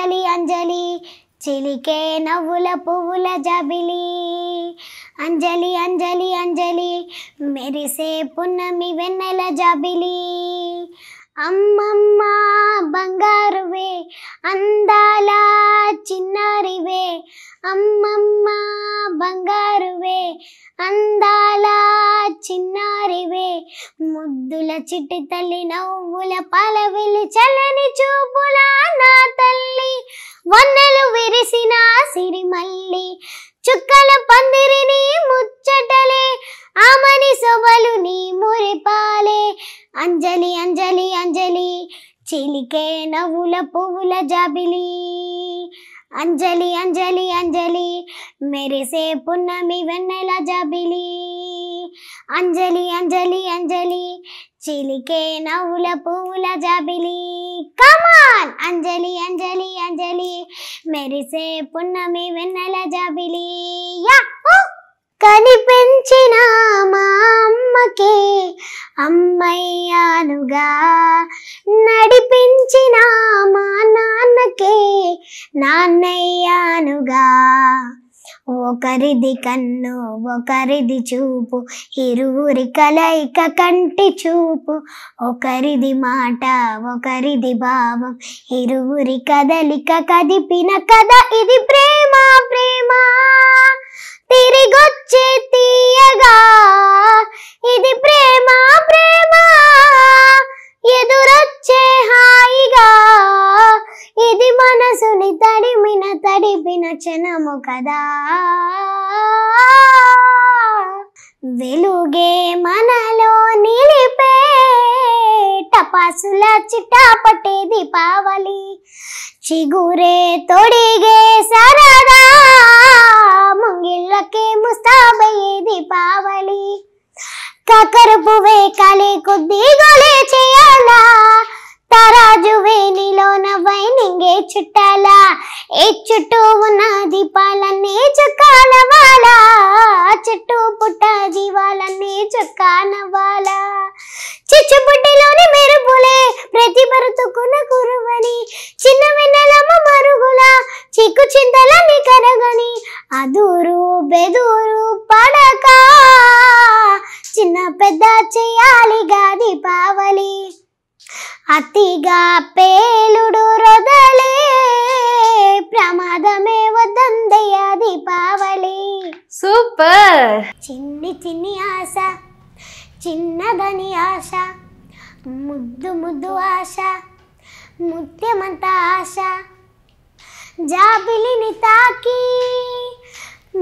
అంజలి అంజలి చిలికే నవ్వుల పువ్వుల జబిలి అంజలి అంజలి అంజలి మెరిసే పున్నమి వెన్నెల జబిలి అమ్మమ్మ బంగారువే అందాల చిన్నారివే అమ్మమ్మ బంగారువే అందాల చిన్నారివే ముద్దుల చిట్టి తల్లి నవ్వుల పలవిలి చల్లని చూపుల వేసిన సిరిమల్లి చుక్కల పందిరిని ముచ్చటలే ఆమని సొబలు నీ మురిపాలే అంజలి అంజలి అంజలి చిలికే నవ్వుల పువ్వుల జాబిలి அஞ்சலி அஞ்சலி அஞ்சலி மெரிசே புன்னமி पुन्नमी ஜபிலி அஞ்சலி அஞ்சலி அஞ்சலி சிலிக்கே நவுல பூல ஜபிலி கமான் அஞ்சலி அஞ்சலி அஞ்சலி மெரிசே புன்னமி पुन्नमी ஜபிலி అమ్మయ్యానుగా నడిపించిన మా నాన్నకే నాన్నయ్యానుగా ఒకరిది కన్ను ఒకరిది చూపు ఇరువురి కలయిక కంటి చూపు ఒకరిది మాట ఒకరిది భావం ఇరువురి కదలిక కదిపిన కథ ఇది ప్రేమ ప్రేమ తిరిగొచ్చే తీయగా ఇది ప్రేమ ప్రేమ ఎదురొచ్చే హాయిగా ఇది మనసుని తడిమిన తడిపిన చనము కదా వెలుగే మనలో నిలి చిట్టా చిట్టాపట్టే దీపావళి చిగురే తొడిగే సరదా ముంగిళ్ళకే ముస్తాబయ్యే దీపావళి కకర పువ్వే కలే కొద్ది గొలే చేయాలా తరాజువే నిలో నవ్వై ఏ చుట్టాల ఏ చుట్టూ ఉన్న దీపాలన్నీ చుక్కాల వాళ్ళ చుట్టూ పుట్ట జీవాలన్నీ చుక్కాన వాళ్ళ పుట్టిలోని మెరుపులే ప్రతి బరుతుకున్న కురువని చిన్న వెన్నెలమ్మ మరుగుల చిక్కు చింతలని కరగని అదూరు బెదూరు పడక చిన్న పెద్ద చేయాలిగా దీపావళి అతిగా పేలుడు రొదలే ప్రమాదమే వద్దందయ్య దీపావళి సూపర్ చిన్ని చిన్ని ఆశ చిన్నదని ఆశ ముద్దు ముద్దు ఆశ ముత్యమంత ఆశ జాబిలిని తాకి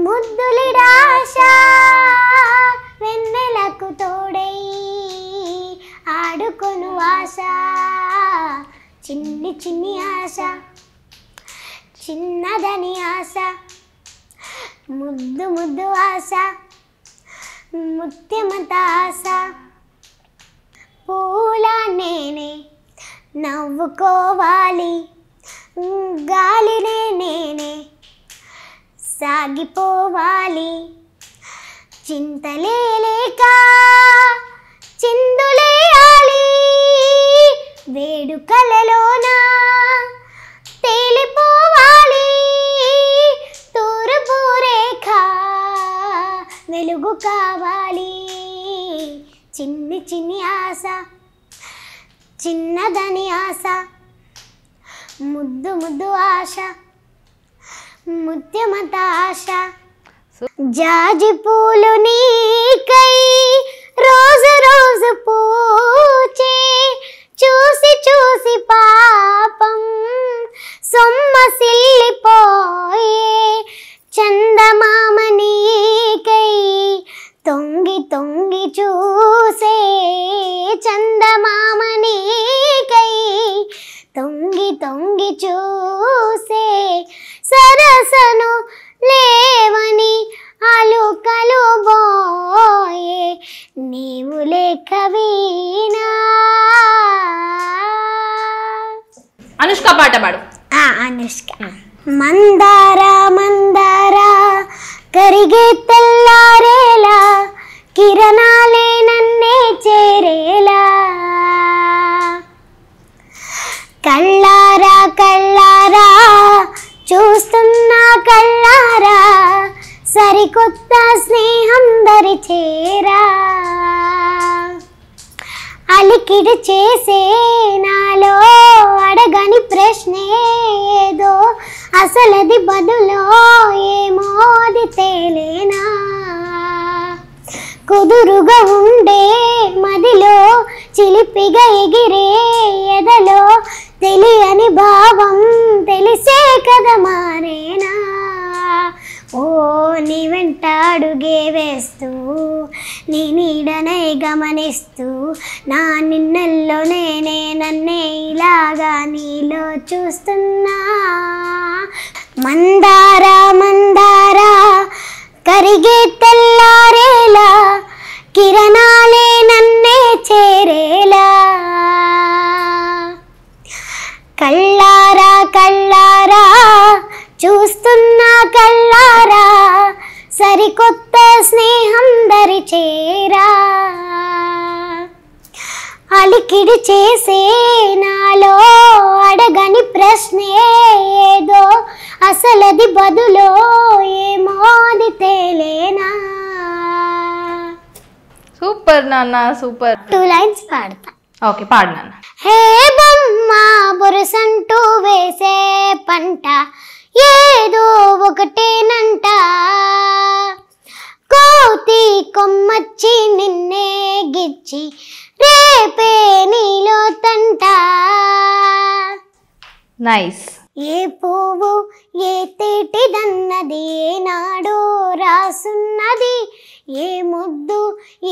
ముద్దులిడాశ చిన్ని చిన్ని ఆశ చిన్నదని ఆశ ముద్దు ముద్దు ఆశ ముత్యమత ఆశ పూల నేనే నవ్వుకోవాలి గాలినే నేనే సాగిపోవాలి చింతలే లేక చిందులేయాలి వేడుకలలో చిన్ని చిన్ని ఆశ చిన్నదని ఆశ ముద్దు ముద్దు ఆశ ముత్యమత ఆశ జాజి పూలు నీకై రోజు రోజు పూచే చూసి చూసి పాపం సొమ్మ సిల్లిపోయి అనుష్క పాట పాడు అనుష్క మందారా మందారా కరిగే తెల్లారేలా తాకిడి చేసే నాలో అడగని ప్రశ్నే ఏదో అసలది బదులో ఏమో అది తేలేనా కుదురుగా ఉండే మదిలో చిలిపిగా ఎగిరే నీ నీడనే గమనిస్తూ నా నిన్నెల్లో నేనే నన్నే ఇలాగా నీలో చూస్తున్నా మందార మందార కరిగే తెల్లారేలా కిరణాలే నన్నే చేరేలా కళ్ళారా కళ్ళారా చూస్తున్నా కళ్ళారా సరికొత్త స్నేహం దరి చేరా అలికిడి చేసే నాలో అడగని ప్రశ్నే ఏదో అసలది బదులో ఏమోది తేలేనా సూపర్ నాన్న సూపర్ టూ లైన్స్ పాడతా ఓకే పాడు నాన్న హే బొమ్మ బురుసంటూ వేసే పంట ఏదో ఒకటేనంట కోతి కొమ్మచ్చి నిన్నే గిచ్చి రేపే నీలో తంట నైస్ ఏ పువ్వు ఏ తేటిదన్నది ఏ ఏనాడో రాసున్నది ఏ ముద్దు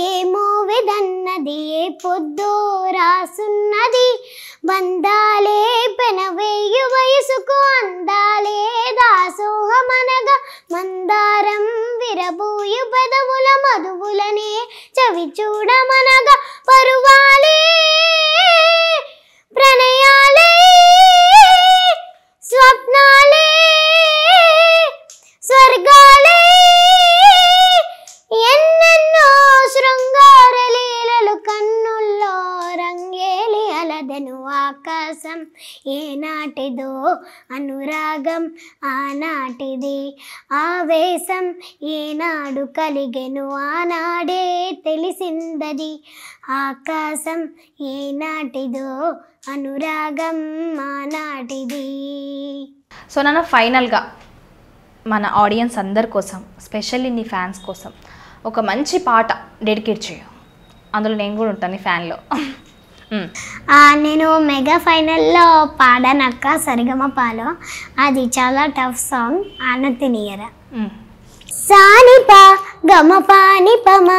ఏ మోవిదన్నది ఏ పొద్దు రాసున్నది బందాలే పెనవేయు వయసుకు అందాలే దాసోహమనగా మందారం విరబోయు పెదవుల మధువులనే చవి చూడమనగా పరువాలే అనురాగం ఆనాటిది ఆవేశం ఏనాడు కలిగెను ఆనాడే తెలిసిందది ఆకాశం ఏనాటిదో అనురాగం ఆనాటిది సో నన్ను ఫైనల్గా మన ఆడియన్స్ అందరి కోసం స్పెషల్లీ నీ ఫ్యాన్స్ కోసం ఒక మంచి పాట డెడికేట్ చేయ అందులో నేను కూడా ఉంటాను నీ ఫ్యాన్లో Hmm. నేను మెగా ఫైనల్లో పాడాను అక్క సరిగమ పాలో అది చాలా టఫ్ సాంగ్ సాని సానిప గమ పాని పమ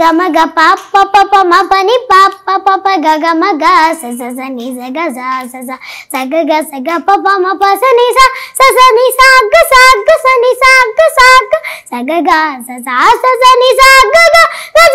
గమ గ పాప పప మ పని పాప పప గ గమ గ స స స ని స గ స స స స గ గ స గ ప ప మ ప స ని స స స ని స గ స గ స ని స గ స గ స గ గ స స స ని స గ గ గ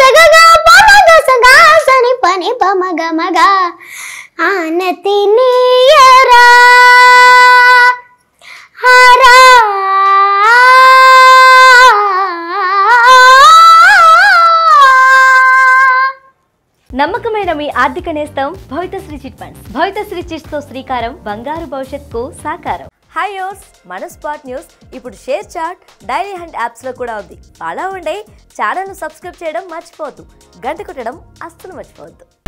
నిజమైన మీ ఆర్థిక నేస్తం Bhavithasri chit funds Bhavithasri chits తో శ్రీకారం బంగారు భవిష్యత్కు సాకారం హాయ్ యోస్ మన స్పాట్ న్యూస్ ఇప్పుడు షేర్ చాట్ డైలీ హండ్ లో కూడా ఉంది అలా ఉండే ఛానల్ను సబ్స్క్రైబ్ చేయడం మర్చిపోవద్దు గంట కొట్టడం అస్సలు మర్చిపోవద్దు